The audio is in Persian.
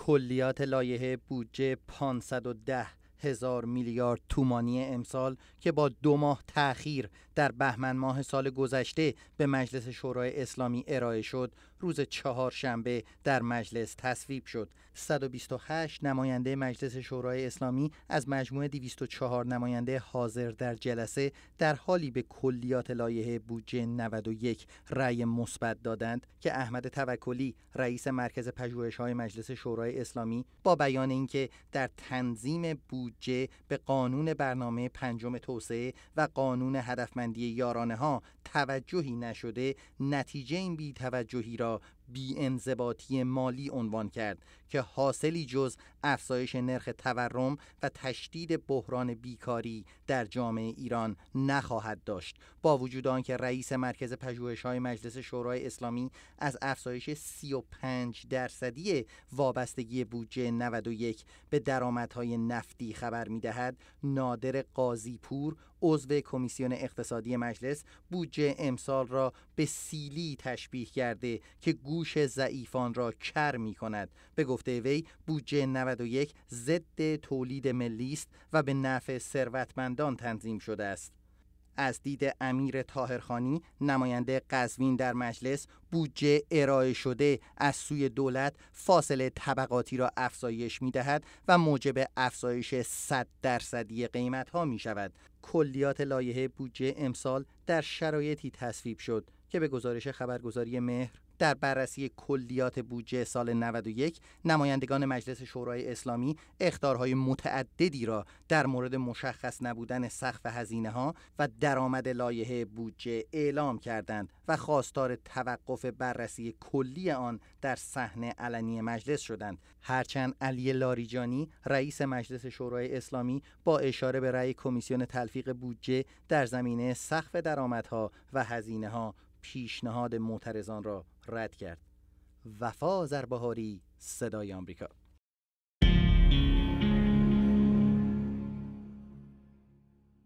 کلیات لایحه بودجه 510 هزار میلیارد تومانی امسال که با دو ماه تاخیر در بهمن ماه سال گذشته به مجلس شورای اسلامی ارائه شد روز چهارشنبه در مجلس تصویب شد 128 نماینده مجلس شورای اسلامی از مجموع 204 نماینده حاضر در جلسه در حالی به کلیات لایحه بودجه 91 رأی مثبت دادند که احمد توکلی رئیس مرکز پژوهش‌های مجلس شورای اسلامی با بیان اینکه در تنظیم بودجه بودجه به قانون برنامه پنجم توسعه و قانون هدفمندی یارانه ها توجهی نشده نتیجه این بیتوجهی را بی انضباطی مالی عنوان کرد که حاصلی جز افزایش نرخ تورم و تشدید بحران بیکاری در جامعه ایران نخواهد داشت با وجود آنکه رئیس مرکز های مجلس شورای اسلامی از افزایش 35 درصدی وابستگی بودجه 91 به درآمدهای نفتی خبر میدهد نادر قاضیپور عضو کمیسیون اقتصادی مجلس بودجه امسال را به سیلی تشبیه کرده که گو گوش ضعیفان را کر می کند به گفته وی بودجه 91 ضد تولید ملی است و به نفع ثروتمندان تنظیم شده است از دید امیر تاهرخانی نماینده قزوین در مجلس بودجه ارائه شده از سوی دولت فاصله طبقاتی را افزایش می دهد و موجب افزایش 100 درصدی قیمت ها می شود کلیات لایحه بودجه امسال در شرایطی تصویب شد که به گزارش خبرگزاری مهر در بررسی کلیات بودجه سال 91 نمایندگان مجلس شورای اسلامی اختارهای متعددی را در مورد مشخص نبودن سقف هزینه ها و درآمد لایحه بودجه اعلام کردند و خواستار توقف بررسی کلی آن در صحنه علنی مجلس شدند هرچند علی لاریجانی رئیس مجلس شورای اسلامی با اشاره به رأی کمیسیون تلفیق بودجه در زمینه سقف درآمدها و هزینه ها پیشنهاد معترضان را رد کرد وفا زربهاری صدای آمریکا